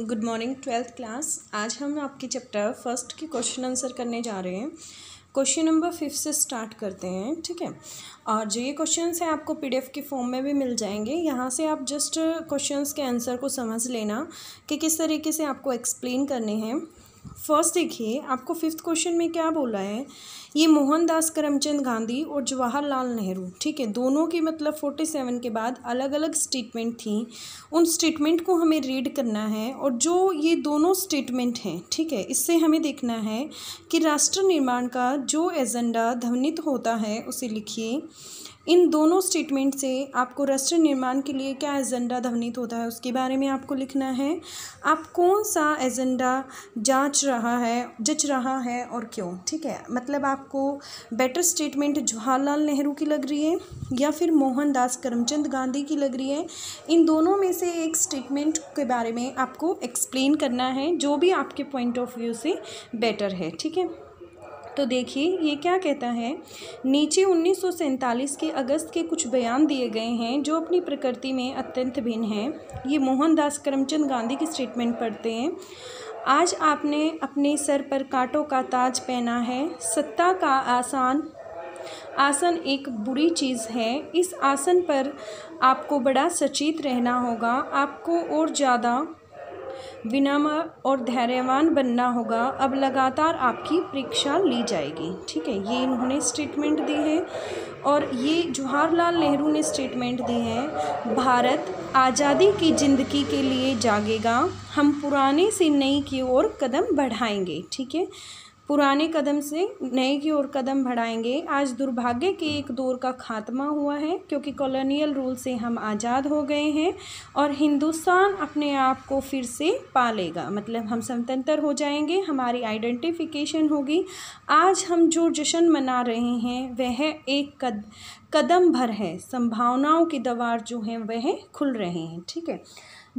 good morning twelfth class आज हम आपके चैप्टर फर्स्ट के क्वेश्चन आंसर करने जा रहे हैं क्वेश्चन नंबर फिफ्थ से स्टार्ट करते हैं ठीक है और जो ये क्वेश्चंस हैं आपको पीडीएफ के फॉर्म में भी मिल जाएंगे यहाँ से आप जस्ट क्वेश्चंस के आंसर को समझ लेना कि किस तरीके से आपको एक्सप्लेन करने हैं फर्स्ट देखिए आपको फिफ्थ क्वेश्चन में क्या बोला है ये मोहनदास करमचंद गांधी और जवाहरलाल नेहरू ठीक है दोनों की मतलब फोर्टी सेवन के बाद अलग अलग स्टेटमेंट थी उन स्टेटमेंट को हमें रीड करना है और जो ये दोनों स्टेटमेंट हैं ठीक है इससे हमें देखना है कि राष्ट्र निर्माण का जो एजेंडा ध्वनित होता है उसे लिखिए इन दोनों स्टेटमेंट से आपको राष्ट्र निर्माण के लिए क्या एजेंडा ध्वनित होता है उसके बारे में आपको लिखना है आप कौन सा एजेंडा जांच रहा है जच रहा है और क्यों ठीक है मतलब आपको बेटर स्टेटमेंट जवाहरलाल नेहरू की लग रही है या फिर मोहनदास करमचंद गांधी की लग रही है इन दोनों में से एक स्टेटमेंट के बारे में आपको एक्सप्लेन करना है जो भी आपके पॉइंट ऑफ व्यू से बेटर है ठीक है तो देखिए ये क्या कहता है नीचे उन्नीस के अगस्त के कुछ बयान दिए गए हैं जो अपनी प्रकृति में अत्यंत भिन्न हैं ये मोहनदास करमचंद गांधी की स्टेटमेंट पढ़ते हैं आज आपने अपने सर पर कांटों का ताज पहना है सत्ता का आसान आसन एक बुरी चीज़ है इस आसन पर आपको बड़ा सचेत रहना होगा आपको और ज़्यादा विनम्र और धैर्यवान बनना होगा अब लगातार आपकी परीक्षा ली जाएगी ठीक है ये इन्होंने स्टेटमेंट दी है और ये जवाहरलाल नेहरू ने स्टेटमेंट दी है भारत आज़ादी की ज़िंदगी के लिए जागेगा हम पुराने से नई की ओर कदम बढ़ाएंगे ठीक है पुराने कदम से नए की ओर कदम बढ़ाएंगे आज दुर्भाग्य के एक दौर का खात्मा हुआ है क्योंकि कॉलोनियल रूल से हम आज़ाद हो गए हैं और हिंदुस्तान अपने आप को फिर से पालेगा मतलब हम स्वतंत्र हो जाएंगे हमारी आइडेंटिफिकेशन होगी आज हम जो जश्न मना रहे हैं वह एक कद कदम भर है संभावनाओं की दवार जो है वह खुल रहे हैं ठीक है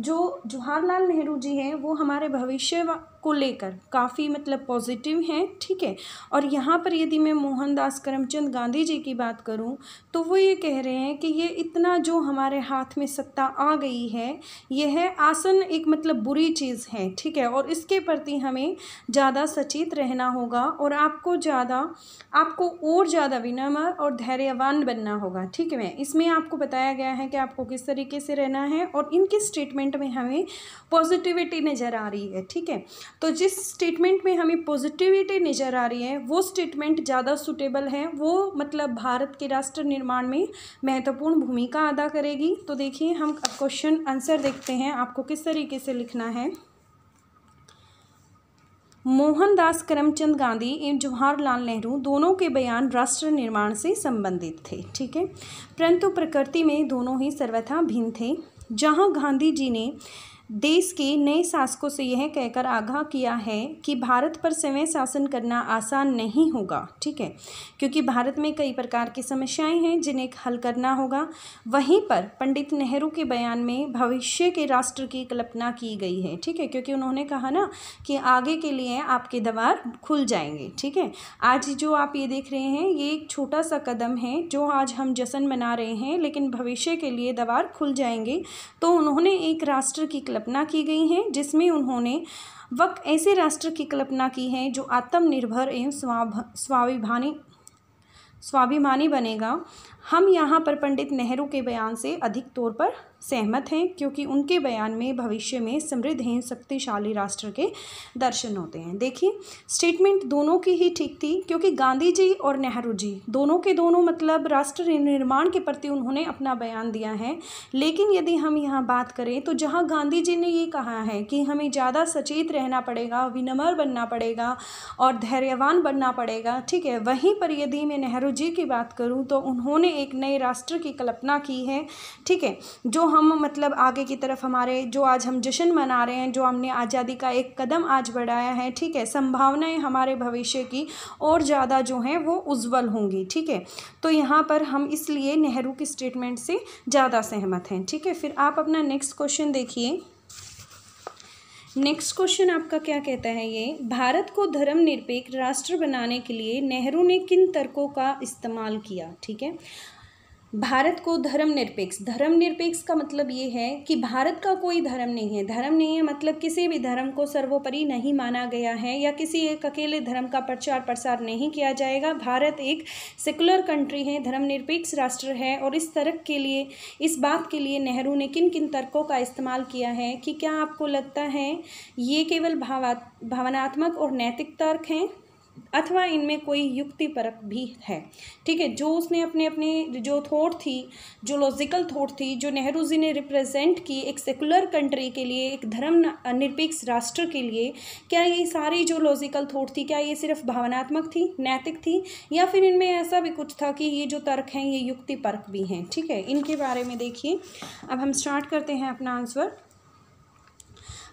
जो जवाहरलाल नेहरू जी हैं वो हमारे भविष्य को लेकर काफ़ी मतलब पॉजिटिव हैं ठीक है और यहाँ पर यदि मैं मोहनदास करमचंद गांधी जी की बात करूँ तो वो ये कह रहे हैं कि ये इतना जो हमारे हाथ में सत्ता आ गई है यह है आसन एक मतलब बुरी चीज़ है ठीक है और इसके प्रति हमें ज़्यादा सचेत रहना होगा और आपको ज़्यादा आपको और ज़्यादा विनम्र और धैर्यवान बनना होगा ठीक है मैं इसमें आपको बताया गया है कि आपको किस तरीके से रहना है और इनके स्टेटमेंट में हमें पॉजिटिविटी नज़र आ रही है ठीक है तो जिस स्टेटमेंट में हमें पॉजिटिविटी नज़र आ रही है वो स्टेटमेंट ज़्यादा सुटेबल है वो मतलब भारत के राष्ट्र निर्माण में महत्वपूर्ण भूमिका अदा करेगी तो देखिए हम क्वेश्चन आंसर देखते हैं आपको किस तरीके से लिखना है मोहनदास करमचंद गांधी एवं जवाहरलाल नेहरू दोनों के बयान राष्ट्र निर्माण से संबंधित थे ठीक है परंतु प्रकृति में दोनों ही सर्वथा भिन्न थे जहां गांधी जी ने देश के नए शासकों से यह कहकर आगाह किया है कि भारत पर स्वयं शासन करना आसान नहीं होगा ठीक है क्योंकि भारत में कई प्रकार की समस्याएं हैं जिन्हें हल करना होगा वहीं पर पंडित नेहरू के बयान में भविष्य के राष्ट्र की कल्पना की गई है ठीक है क्योंकि उन्होंने कहा ना कि आगे के लिए आपके दवार खुल जाएंगे ठीक है आज जो आप ये देख रहे हैं ये एक छोटा सा कदम है जो आज हम जश्न मना रहे हैं लेकिन भविष्य के लिए दवार खुल जाएंगे तो उन्होंने एक राष्ट्र की कल्पना की गई हैं जिसमें उन्होंने वक्त ऐसे राष्ट्र की कल्पना की है जो आत्मनिर्भर एवं स्वाभिमानी स्वाभिमानी बनेगा हम यहाँ पर पंडित नेहरू के बयान से अधिक तौर पर सहमत हैं क्योंकि उनके बयान में भविष्य में समृद्ध हैं शक्तिशाली राष्ट्र के दर्शन होते हैं देखिए स्टेटमेंट दोनों की ही ठीक थी क्योंकि गांधी जी और नेहरू जी दोनों के दोनों मतलब राष्ट्र निर्माण के प्रति उन्होंने अपना बयान दिया है लेकिन यदि हम यहाँ बात करें तो जहाँ गांधी जी ने ये कहा है कि हमें ज़्यादा सचेत रहना पड़ेगा विनम्र बनना पड़ेगा और धैर्यवान बनना पड़ेगा ठीक है वहीं पर यदि मैं नेहरू जी की बात करूँ तो उन्होंने एक नए राष्ट्र की कल्पना की है ठीक है जो हम मतलब आगे की तरफ हमारे जो आज हम जश्न मना रहे हैं जो हमने आज़ादी का एक कदम आज बढ़ाया है ठीक है संभावनाएं हमारे भविष्य की और ज़्यादा जो हैं वो उज्ज्वल होंगी ठीक है तो यहाँ पर हम इसलिए नेहरू की स्टेटमेंट से ज़्यादा सहमत हैं ठीक है फिर आप अपना नेक्स्ट क्वेश्चन देखिए नेक्स्ट क्वेश्चन आपका क्या कहता है ये भारत को धर्मनिरपेक्ष राष्ट्र बनाने के लिए नेहरू ने किन तर्कों का इस्तेमाल किया ठीक है भारत को धर्मनिरपेक्ष धर्मनिरपेक्ष का मतलब ये है कि भारत का कोई धर्म नहीं है धर्म नहीं है मतलब किसी भी धर्म को सर्वोपरि नहीं माना गया है या किसी एक अकेले धर्म का प्रचार प्रसार नहीं किया जाएगा भारत एक सेकुलर कंट्री है धर्मनिरपेक्ष राष्ट्र है और इस तर्क के लिए इस बात के लिए नेहरू ने किन किन तर्कों का इस्तेमाल किया है कि क्या आपको लगता है ये केवल भावा भावनात्मक और नैतिक तर्क हैं अथवा इनमें कोई युक्ति परक भी है ठीक है जो उसने अपने अपने जो थॉट थी जो लॉजिकल थॉट थी जो नेहरू जी ने रिप्रेजेंट की एक सेकुलर कंट्री के लिए एक धर्म निरपेक्ष राष्ट्र के लिए क्या ये सारी जो लॉजिकल थॉट थी क्या ये सिर्फ भावनात्मक थी नैतिक थी या फिर इनमें ऐसा भी कुछ था कि ये जो तर्क हैं ये युक्ति परक भी हैं ठीक है इनके बारे में देखिए अब हम स्टार्ट करते हैं अपना आंसर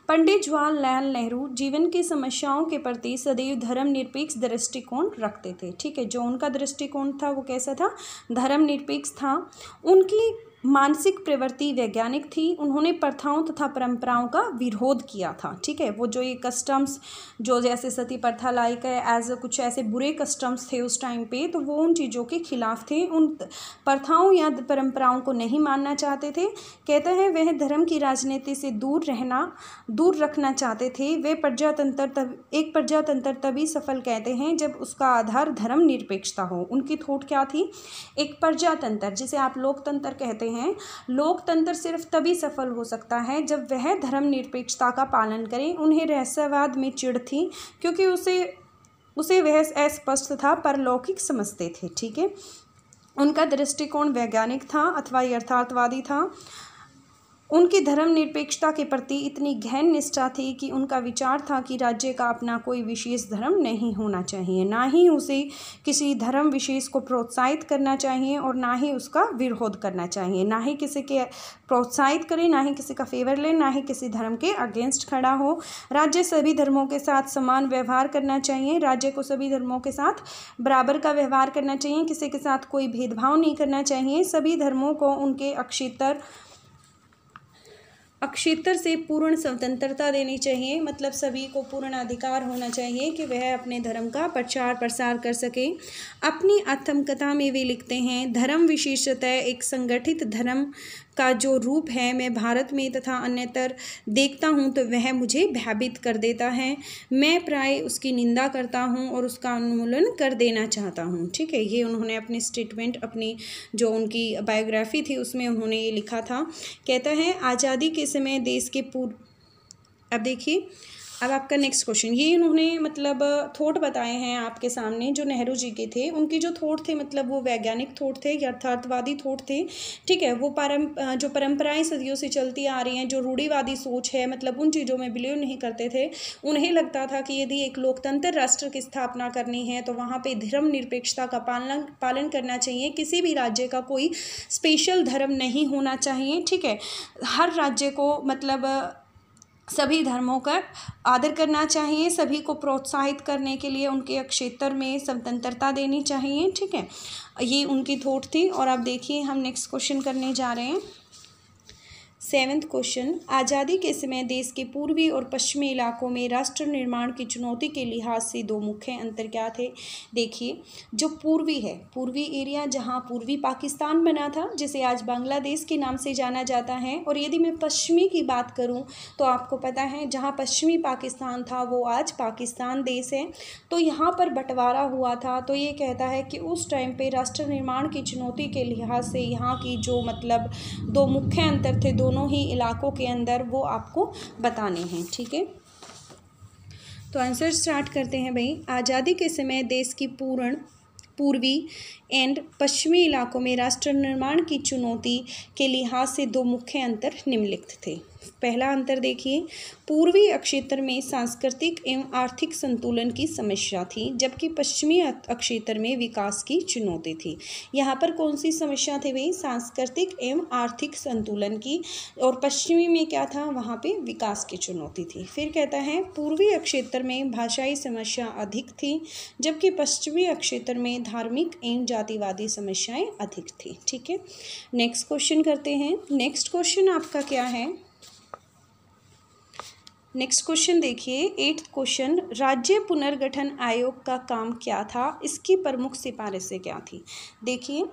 पंडित जवाहरलाल नेहरू जीवन की समस्याओं के प्रति सदैव धर्मनिरपेक्ष दृष्टिकोण रखते थे ठीक है जो उनका दृष्टिकोण था वो कैसा था धर्मनिरपेक्ष था उनकी मानसिक प्रवृत्ति वैज्ञानिक थी उन्होंने प्रथाओं तथा परंपराओं का विरोध किया था ठीक है वो जो ये कस्टम्स जो जैसे सती प्रथा लाइक है एज कुछ ऐसे बुरे कस्टम्स थे उस टाइम पे तो वो उन चीज़ों के खिलाफ थे उन प्रथाओं या परंपराओं को नहीं मानना चाहते थे कहते हैं वह धर्म की राजनीति से दूर रहना दूर रखना चाहते थे वे प्रजातंत्र तब एक प्रजातंत्र तभी सफल कहते हैं जब उसका आधार धर्म निरपेक्षता हो उनकी थोट क्या थी एक प्रजातंत्र जिसे आप लोकतंत्र कहते हैं हैं लोकतंत्र सिर्फ तभी सफल हो सकता है जब वह धर्मनिरपेक्षता का पालन करें उन्हें रहस्यवाद में चिड़ थी क्योंकि उसे उसे वह अस्पष्ट था परलौकिक समझते थे ठीक है उनका दृष्टिकोण वैज्ञानिक था अथवा यथार्थवादी था उनकी धर्मनिरपेक्षता के प्रति इतनी गहन निष्ठा थी कि उनका विचार था कि राज्य का अपना कोई विशेष धर्म नहीं होना चाहिए ना ही उसे किसी धर्म विशेष को प्रोत्साहित करना चाहिए और ना ही उसका विरोध करना चाहिए ना ही किसी के प्रोत्साहित करें ना ही किसी का फेवर लें ना ही किसी धर्म के अगेंस्ट खड़ा हो राज्य सभी धर्मों के साथ समान व्यवहार करना चाहिए राज्य को सभी धर्मों के साथ बराबर का व्यवहार करना चाहिए किसी के साथ कोई भेदभाव नहीं करना चाहिए सभी धर्मों को उनके अक्षेत्र अक्षेत्र से पूर्ण स्वतंत्रता देनी चाहिए मतलब सभी को पूर्ण अधिकार होना चाहिए कि वह अपने धर्म का प्रचार प्रसार कर सके अपनी आत्मकथा में वे लिखते हैं धर्म विशेषतः एक संगठित धर्म का जो रूप है मैं भारत में तथा अन्यतर देखता हूँ तो वह मुझे भयभीत कर देता है मैं प्राय उसकी निंदा करता हूँ और उसका उन्मूलन कर देना चाहता हूँ ठीक है ये उन्होंने अपने स्टेटमेंट अपनी जो उनकी बायोग्राफी थी उसमें उन्होंने ये लिखा था कहता है आज़ादी के समय देश के पूर्व अब देखिए अब आपका नेक्स्ट क्वेश्चन ये इन्होंने मतलब थॉट बताए हैं आपके सामने जो नेहरू जी के थे उनके जो थॉट थे मतलब वो वैज्ञानिक थॉट थे यथार्थवादी थॉट थे ठीक है वो परम जो परंपराएं सदियों से चलती आ रही हैं जो रूढ़ीवादी सोच है मतलब उन चीज़ों में बिलीव नहीं करते थे उन्हें लगता था कि यदि एक लोकतंत्र राष्ट्र की स्थापना करनी है तो वहाँ पर धर्म निरपेक्षता का पालन पालन करना चाहिए किसी भी राज्य का कोई स्पेशल धर्म नहीं होना चाहिए ठीक है हर राज्य को मतलब सभी धर्मों का आदर करना चाहिए सभी को प्रोत्साहित करने के लिए उनके क्षेत्र में स्वतंत्रता देनी चाहिए ठीक है ये उनकी थोट थी और आप देखिए हम नेक्स्ट क्वेश्चन करने जा रहे हैं सेवेंथ क्वेश्चन आज़ादी के समय देश के पूर्वी और पश्चिमी इलाकों में राष्ट्र निर्माण की चुनौती के लिहाज से दो मुख्य अंतर क्या थे देखिए जो पूर्वी है पूर्वी एरिया जहां पूर्वी पाकिस्तान बना था जिसे आज बांग्लादेश के नाम से जाना जाता है और यदि मैं पश्चिमी की बात करूं तो आपको पता है जहां पश्चिमी पाकिस्तान था वो आज पाकिस्तान देश है तो यहाँ पर बंटवारा हुआ था तो ये कहता है कि उस टाइम पर राष्ट्र निर्माण की चुनौती के लिहाज से यहाँ की जो मतलब दो मुख्य अंतर थे दो दोनों ही इलाकों के अंदर वो आपको बताने हैं ठीक है तो आंसर स्टार्ट करते हैं भाई आज़ादी के समय देश की पूर्ण पूर्वी एंड पश्चिमी इलाकों में राष्ट्र निर्माण की चुनौती के लिहाज से दो मुख्य अंतर निम्नलिखित थे पहला अंतर देखिए पूर्वी अक्षेत्र में सांस्कृतिक एवं आर्थिक संतुलन की समस्या थी जबकि पश्चिमी अक्षेत्र में विकास की चुनौती थी यहाँ पर कौन सी समस्या थी भाई सांस्कृतिक एवं आर्थिक संतुलन की और पश्चिमी में क्या था वहाँ पे विकास की चुनौती थी फिर कहता है पूर्वी अक्षेत्र में भाषाई समस्या अधिक थी जबकि पश्चिमी अक्षेत्र में धार्मिक एवं जातिवादी समस्याएँ अधिक थी ठीक है नेक्स्ट क्वेश्चन करते हैं नेक्स्ट क्वेश्चन आपका क्या है नेक्स्ट क्वेश्चन देखिए एट्थ क्वेश्चन राज्य पुनर्गठन आयोग का काम क्या था इसकी प्रमुख सिफारिशें क्या थी देखिए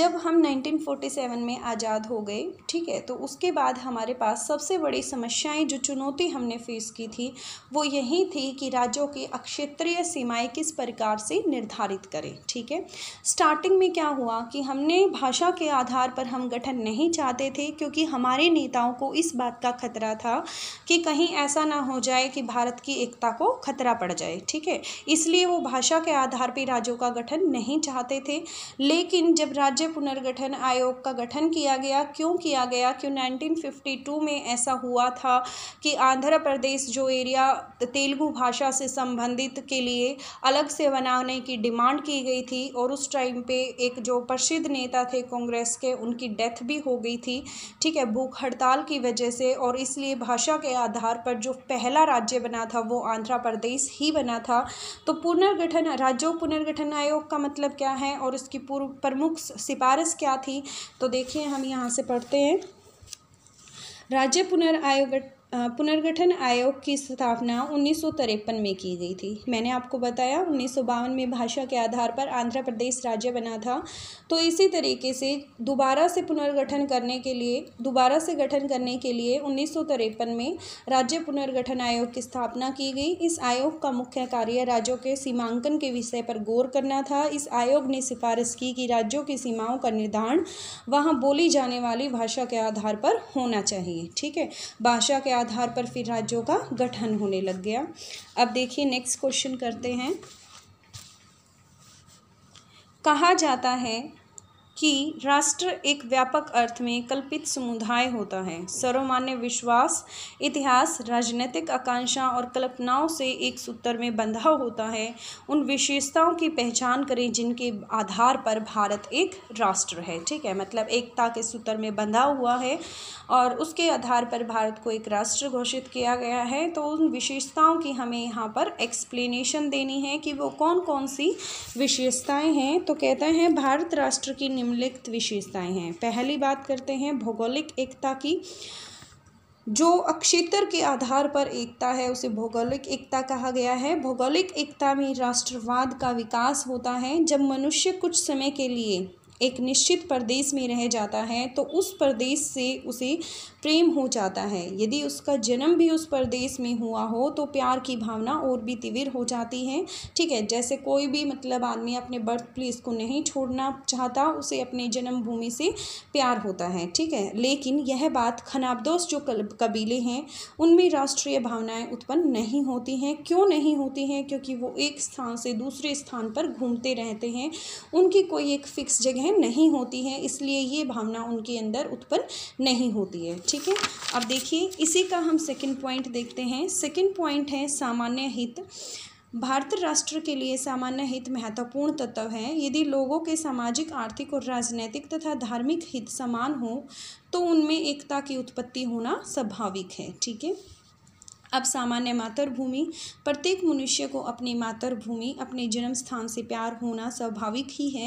जब हम 1947 में आज़ाद हो गए ठीक है तो उसके बाद हमारे पास सबसे बड़ी समस्याएं जो चुनौती हमने फेस की थी वो यही थी कि राज्यों की अक्षेत्रीय सीमाएं किस प्रकार से निर्धारित करें ठीक है स्टार्टिंग में क्या हुआ कि हमने भाषा के आधार पर हम गठन नहीं चाहते थे क्योंकि हमारे नेताओं को इस बात का खतरा था कि कहीं ऐसा ऐसा ना हो जाए कि भारत की एकता को खतरा पड़ जाए ठीक है इसलिए वो भाषा के आधार पर राज्यों का गठन नहीं चाहते थे लेकिन जब राज्य पुनर्गठन आयोग का गठन किया गया क्यों किया गया क्यों 1952 में ऐसा हुआ था कि आंध्र प्रदेश जो एरिया तेलुगु भाषा से संबंधित के लिए अलग से बनाने की डिमांड की गई थी और उस टाइम पे एक जो प्रसिद्ध नेता थे कांग्रेस के उनकी डेथ भी हो गई थी ठीक है भूख हड़ताल की वजह से और इसलिए भाषा के आधार पर जो पहला राज्य बना था वो आंध्र प्रदेश ही बना था तो पुनर्गठन राज्यों पुनर्गठन आयोग का मतलब क्या है और उसकी पूर्व प्रमुख सिफारिश क्या थी तो देखिए हम यहाँ से पढ़ते हैं राज्य पुनर्आयोग पुनर्गठन आयोग की स्थापना उन्नीस में की गई थी मैंने आपको बताया उन्नीस में भाषा के आधार पर आंध्र प्रदेश राज्य बना था तो इसी तरीके से दोबारा से पुनर्गठन करने के लिए दोबारा से गठन करने के लिए उन्नीस में राज्य पुनर्गठन आयोग की स्थापना की गई इस आयोग का मुख्य कार्य राज्यों के सीमांकन के विषय पर गौर करना था इस आयोग ने सिफारिश की कि राज्यों की सीमाओं का निर्धारण वहाँ बोली जाने वाली भाषा के आधार पर होना चाहिए ठीक है भाषा के आधार पर फिर राज्यों का गठन होने लग गया अब देखिए नेक्स्ट क्वेश्चन करते हैं कहा जाता है कि राष्ट्र एक व्यापक अर्थ में कल्पित समुदाय होता है सर्वमान्य विश्वास इतिहास राजनीतिक आकांक्षा और कल्पनाओं से एक सूत्र में बंधा होता है उन विशेषताओं की पहचान करें जिनके आधार पर भारत एक राष्ट्र है ठीक है मतलब एकता के सूत्र में बंधा हुआ है और उसके आधार पर भारत को एक राष्ट्र घोषित किया गया है तो उन विशेषताओं की हमें यहाँ पर एक्सप्लेनेशन देनी है कि वो कौन कौन सी विशेषताएँ हैं तो कहते हैं भारत राष्ट्र की निम्नलिखित विशेषताएं हैं पहली बात करते हैं भौगोलिक एकता की जो अक्षेत्र के आधार पर एकता है उसे भौगोलिक एकता कहा गया है भौगोलिक एकता में राष्ट्रवाद का विकास होता है जब मनुष्य कुछ समय के लिए एक निश्चित प्रदेश में रह जाता है तो उस प्रदेश से उसे प्रेम हो जाता है यदि उसका जन्म भी उस प्रदेश में हुआ हो तो प्यार की भावना और भी तीव्र हो जाती है ठीक है जैसे कोई भी मतलब आदमी अपने बर्थ प्लेस को नहीं छोड़ना चाहता उसे अपने जन्मभूमि से प्यार होता है ठीक है लेकिन यह बात खनाबदोस जो कबीले हैं उनमें राष्ट्रीय भावनाएँ उत्पन्न नहीं होती हैं क्यों नहीं होती हैं क्योंकि वो एक स्थान से दूसरे स्थान पर घूमते रहते हैं उनकी कोई एक फिक्स जगह नहीं होती है इसलिए ये भावना उनके अंदर उत्पन्न नहीं होती है ठीक है अब देखिए इसी का हम सेकंड पॉइंट देखते हैं सेकंड पॉइंट है सामान्य हित भारत राष्ट्र के लिए सामान्य हित महत्वपूर्ण तत्व है यदि लोगों के सामाजिक आर्थिक और राजनैतिक तथा धार्मिक हित समान हो तो उनमें एकता की उत्पत्ति होना स्वाभाविक है ठीक है अब सामान्य मातृभूमि प्रत्येक मनुष्य को अपनी मातृभूमि अपने जन्म स्थान से प्यार होना स्वाभाविक ही है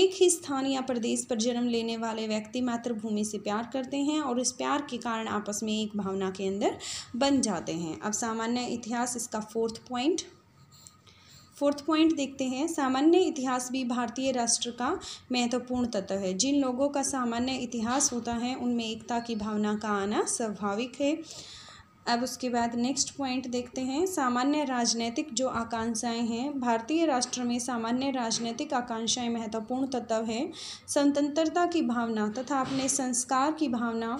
एक ही स्थान या प्रदेश पर जन्म लेने वाले व्यक्ति मातृभूमि से प्यार करते हैं और इस प्यार के कारण आपस में एक भावना के अंदर बन जाते हैं अब सामान्य इतिहास इसका फोर्थ पॉइंट फोर्थ पॉइंट देखते हैं सामान्य इतिहास भी भारतीय राष्ट्र का महत्वपूर्ण तत्व है जिन लोगों का सामान्य इतिहास होता है उनमें एकता की भावना का आना स्वाभाविक है अब उसके बाद नेक्स्ट पॉइंट देखते हैं सामान्य राजनैतिक जो आकांक्षाएं हैं भारतीय राष्ट्र में सामान्य राजनीतिक आकांक्षाएं महत्वपूर्ण तत्व है स्वतंत्रता की भावना तथा अपने संस्कार की भावना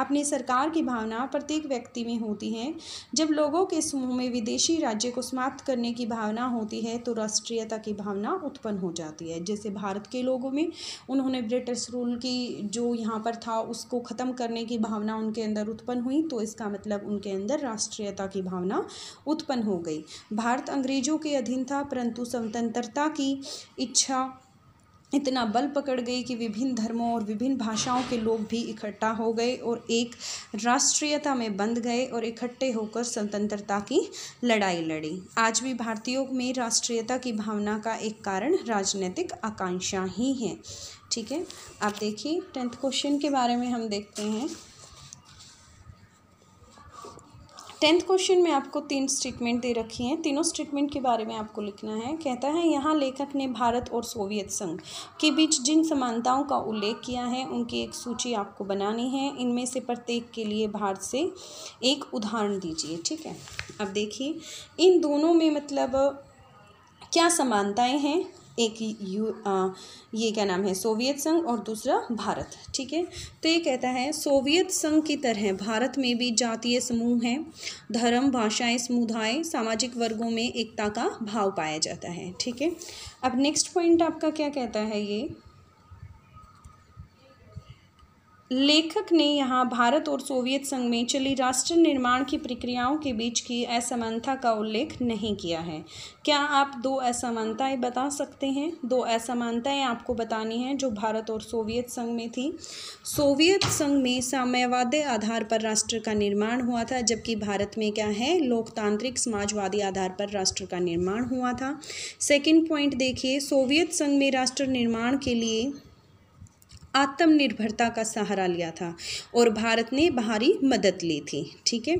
अपनी सरकार की भावना प्रत्येक व्यक्ति में होती है जब लोगों के समूह में विदेशी राज्य को समाप्त करने की भावना होती है तो राष्ट्रीयता की भावना उत्पन्न हो जाती है जैसे भारत के लोगों में उन्होंने ब्रिटिश रूल की जो यहाँ पर था उसको ख़त्म करने की भावना उनके अंदर उत्पन्न हुई तो इसका मतलब उनके अंदर राष्ट्रीयता की भावना उत्पन्न हो गई भारत अंग्रेज़ों के अधीन था परंतु स्वतंत्रता की इच्छा इतना बल पकड़ गई कि विभिन्न धर्मों और विभिन्न भाषाओं के लोग भी इकट्ठा हो गए और एक राष्ट्रीयता में बंध गए और इकट्ठे होकर स्वतंत्रता की लड़ाई लड़ी आज भी भारतीयों में राष्ट्रीयता की भावना का एक कारण राजनीतिक आकांक्षा ही है ठीक है आप देखिए टेंथ क्वेश्चन के बारे में हम देखते हैं टेंथ क्वेश्चन में आपको तीन स्टेटमेंट दे रखी हैं तीनों स्टेटमेंट के बारे में आपको लिखना है कहता है यहाँ लेखक ने भारत और सोवियत संघ के बीच जिन समानताओं का उल्लेख किया है उनकी एक सूची आपको बनानी है इनमें से प्रत्येक के लिए भारत से एक उदाहरण दीजिए ठीक है अब देखिए इन दोनों में मतलब क्या समानताएं हैं एक यू आ, ये क्या नाम है सोवियत संघ और दूसरा भारत ठीक है तो ये कहता है सोवियत संघ की तरह भारत में भी जातीय समूह हैं धर्म भाषाएं समुदाय सामाजिक वर्गों में एकता का भाव पाया जाता है ठीक है अब नेक्स्ट पॉइंट आपका क्या कहता है ये लेखक ने यहाँ भारत और सोवियत संघ में चली राष्ट्र निर्माण की प्रक्रियाओं के बीच की असमानता का उल्लेख नहीं किया है क्या आप दो असमानताएं बता सकते हैं दो असमानताएं आपको बतानी हैं जो भारत और सोवियत संघ में थी सोवियत संघ में साम्यवादी आधार पर राष्ट्र का निर्माण हुआ था जबकि भारत में क्या है लोकतांत्रिक समाजवादी आधार पर राष्ट्र का निर्माण हुआ था सेकेंड पॉइंट देखिए सोवियत संघ में राष्ट्र निर्माण के लिए आत्मनिर्भरता का सहारा लिया था और भारत ने बाहरी मदद ली थी ठीक है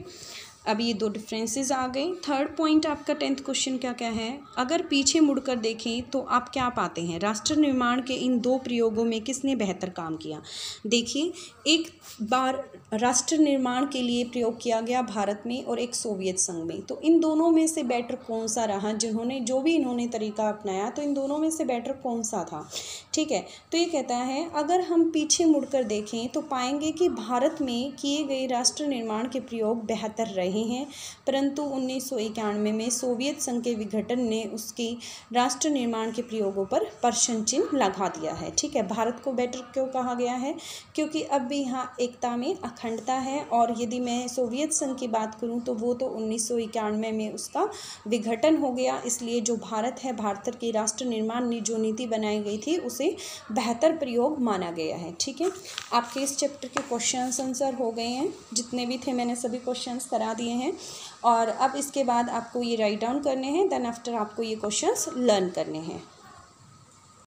अब ये दो डिफरेंसेस आ गए थर्ड पॉइंट आपका टेंथ क्वेश्चन क्या क्या है अगर पीछे मुड़कर देखें तो आप क्या पाते हैं राष्ट्र निर्माण के इन दो प्रयोगों में किसने बेहतर काम किया देखिए एक बार राष्ट्र निर्माण के लिए प्रयोग किया गया भारत में और एक सोवियत संघ में तो इन दोनों में से बेटर कौन सा रहा जिन्होंने जो भी इन्होंने तरीका अपनाया तो इन दोनों में से बेटर कौन सा था ठीक है तो ये कहता है अगर हम पीछे मुड़ देखें तो पाएंगे कि भारत में किए गए राष्ट्र निर्माण के प्रयोग बेहतर रहे रहे हैं परंतु उन्नीस में सोवियत संघ के विघटन ने उसकी राष्ट्र निर्माण के प्रयोगों पर प्रश्न चिन्ह लगा दिया है ठीक है भारत को बेटर क्यों कहा गया है क्योंकि अब भी यहाँ एकता में अखंडता है और यदि मैं सोवियत संघ की बात करूँ तो वो तो उन्नीस में उसका विघटन हो गया इसलिए जो भारत है भारत की राष्ट्र निर्माण जो नीति बनाई गई थी उसे बेहतर प्रयोग माना गया है ठीक है आपके इस चैप्टर के क्वेश्चन आंसर हो गए हैं जितने भी थे मैंने सभी क्वेश्चन करा दिए दिए हैं और अब इसके बाद आपको ये राइट डाउन करने हैं देन आफ्टर आपको ये क्वेश्चंस लर्न करने हैं